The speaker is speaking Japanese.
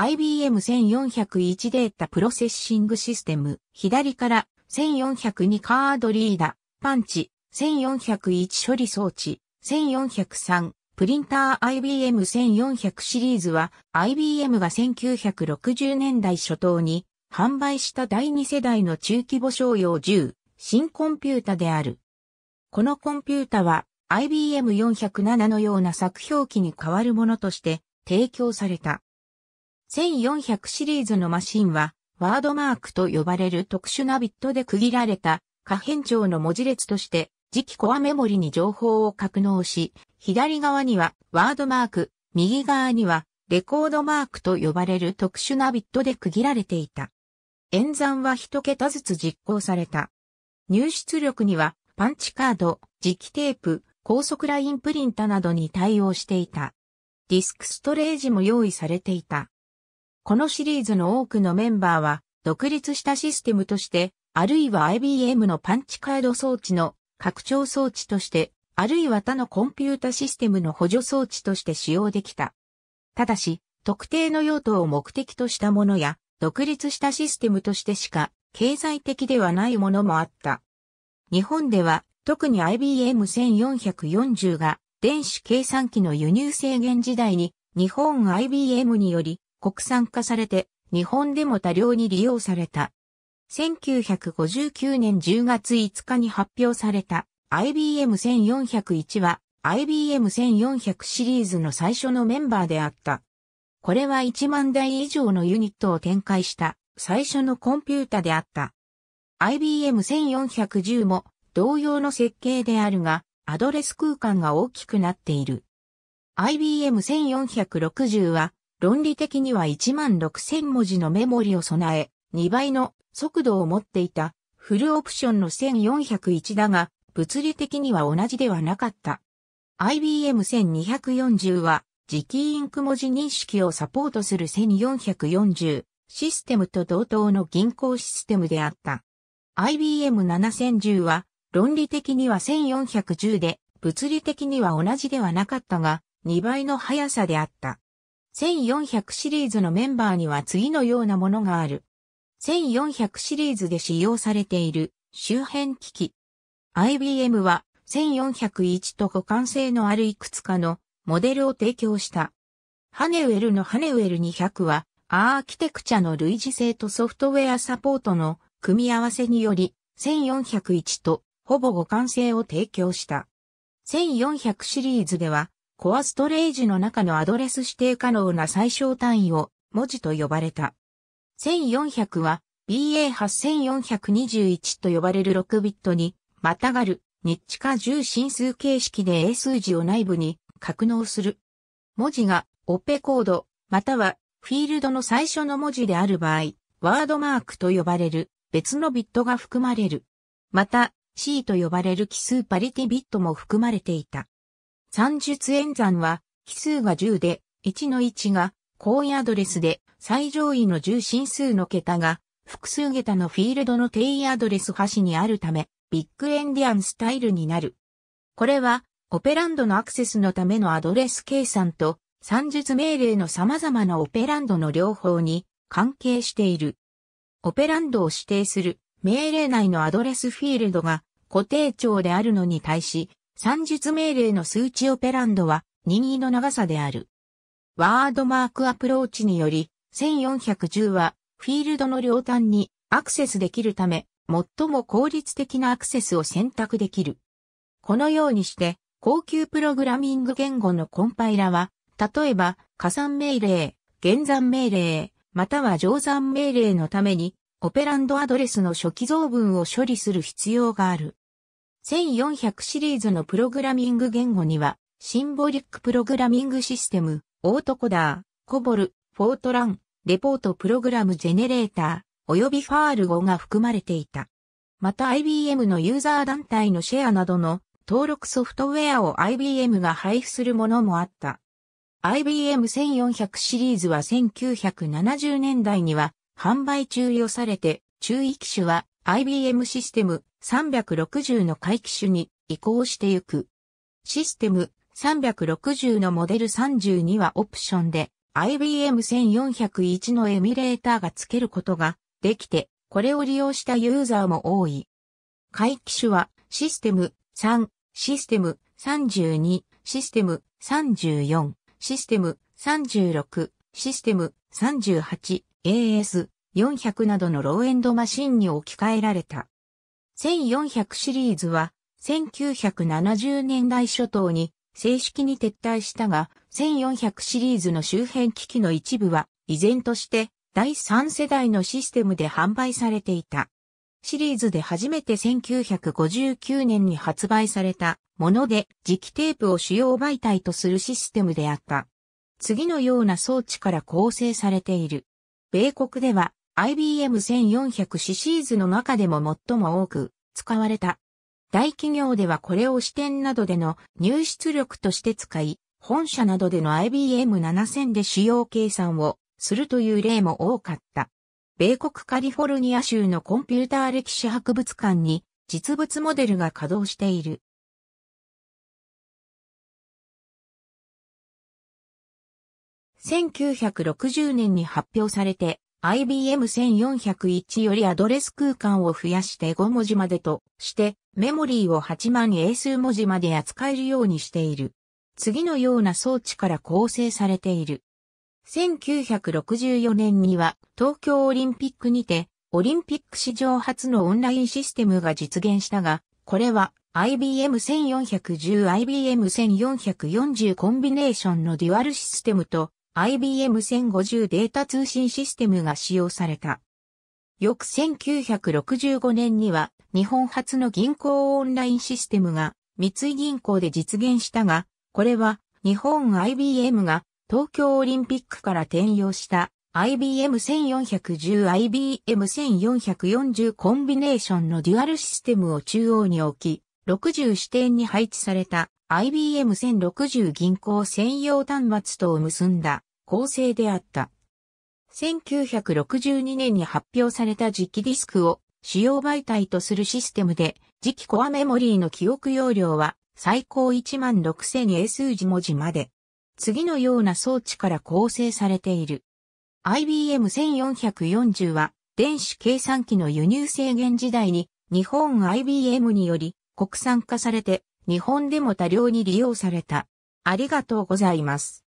IBM1401 データプロセッシングシステム、左から1402カードリーダ、ー、パンチ、1401処理装置、1403プリンター IBM1400 シリーズは IBM が1960年代初頭に販売した第2世代の中規模商用10新コンピュータである。このコンピュータは IBM407 のような作表機に代わるものとして提供された。1400シリーズのマシンは、ワードマークと呼ばれる特殊なビットで区切られた可変長の文字列として、磁気コアメモリに情報を格納し、左側にはワードマーク、右側にはレコードマークと呼ばれる特殊なビットで区切られていた。演算は一桁ずつ実行された。入出力にはパンチカード、磁気テープ、高速ラインプリンタなどに対応していた。ディスクストレージも用意されていた。このシリーズの多くのメンバーは、独立したシステムとして、あるいは IBM のパンチカード装置の拡張装置として、あるいは他のコンピュータシステムの補助装置として使用できた。ただし、特定の用途を目的としたものや、独立したシステムとしてしか、経済的ではないものもあった。日本では、特に IBM1440 が、電子計算機の輸入制限時代に、日本 IBM により、国産化されて、日本でも多量に利用された。1959年10月5日に発表された IBM1401 は IBM1400 シリーズの最初のメンバーであった。これは1万台以上のユニットを展開した最初のコンピュータであった。IBM1410 も同様の設計であるが、アドレス空間が大きくなっている。IBM1460 は論理的には1万6000文字のメモリを備え、2倍の速度を持っていたフルオプションの1401だが、物理的には同じではなかった。IBM1240 は、磁気インク文字認識をサポートする1440システムと同等の銀行システムであった。IBM7010 は、論理的には1410で、物理的には同じではなかったが、2倍の速さであった。1400シリーズのメンバーには次のようなものがある。1400シリーズで使用されている周辺機器。IBM は1401と互換性のあるいくつかのモデルを提供した。ハネウェルのハネウェル200はアーキテクチャの類似性とソフトウェアサポートの組み合わせにより1401とほぼ互換性を提供した。1400シリーズではコアストレージの中のアドレス指定可能な最小単位を文字と呼ばれた。1400は BA8421 と呼ばれる6ビットに、またがる、日地下重心数形式で英数字を内部に格納する。文字がオペコード、またはフィールドの最初の文字である場合、ワードマークと呼ばれる別のビットが含まれる。また、C と呼ばれる奇数パリティビットも含まれていた。三述演算は、奇数が10で、1の1が、高位アドレスで、最上位の10進数の桁が、複数桁のフィールドの定位アドレス端にあるため、ビッグエンディアンスタイルになる。これは、オペランドのアクセスのためのアドレス計算と、算術命令の様々なオペランドの両方に関係している。オペランドを指定する命令内のアドレスフィールドが固定長であるのに対し、算術命令の数値オペランドは任意の長さである。ワードマークアプローチにより、1410はフィールドの両端にアクセスできるため、最も効率的なアクセスを選択できる。このようにして、高級プログラミング言語のコンパイラは、例えば、加算命令、減算命令、または乗算命令のために、オペランドアドレスの初期増分を処理する必要がある。1400シリーズのプログラミング言語には、シンボリックプログラミングシステム、オートコダー、コボル、フォートラン、レポートプログラムジェネレーター、及びファール語が含まれていた。また IBM のユーザー団体のシェアなどの登録ソフトウェアを IBM が配布するものもあった。IBM1400 シリーズは1970年代には販売中予されて、注意機種は IBM システム360の回帰種に移行してゆく。システム360のモデル32はオプションで IBM 1401のエミュレーターがつけることができて、これを利用したユーザーも多い。回帰種はシステム3、システム32、システム34、システム36、システム 38AS、400などのローエンドマシンに置き換えられた。1400シリーズは1970年代初頭に正式に撤退したが、1400シリーズの周辺機器の一部は依然として第3世代のシステムで販売されていた。シリーズで初めて1959年に発売されたもので磁気テープを主要媒体とするシステムであった。次のような装置から構成されている。米国では IBM1400 シリーズの中でも最も多く使われた。大企業ではこれを支店などでの入出力として使い、本社などでの IBM7000 で使用計算をするという例も多かった。米国カリフォルニア州のコンピューター歴史博物館に実物モデルが稼働している。1960年に発表されて IBM1401 よりアドレス空間を増やして5文字までとして、メモリーを8万英数文字まで扱えるようにしている。次のような装置から構成されている。1964年には東京オリンピックにて、オリンピック史上初のオンラインシステムが実現したが、これは IBM1410、IBM1440 コンビネーションのデュアルシステムと IBM1050 データ通信システムが使用された。翌1965年には日本初の銀行オンラインシステムが三井銀行で実現したが、これは日本 IBM が東京オリンピックから転用した IBM1410、IBM1440 コンビネーションのデュアルシステムを中央に置き、60支店に配置された IBM1060 銀行専用端末とを結んだ構成であった。1962年に発表された磁気ディスクを主要媒体とするシステムで、磁気コアメモリーの記憶容量は最高 16,000A 数字文字まで。次のような装置から構成されている。IBM 1440は電子計算機の輸入制限時代に日本 IBM により国産化されて日本でも多量に利用された。ありがとうございます。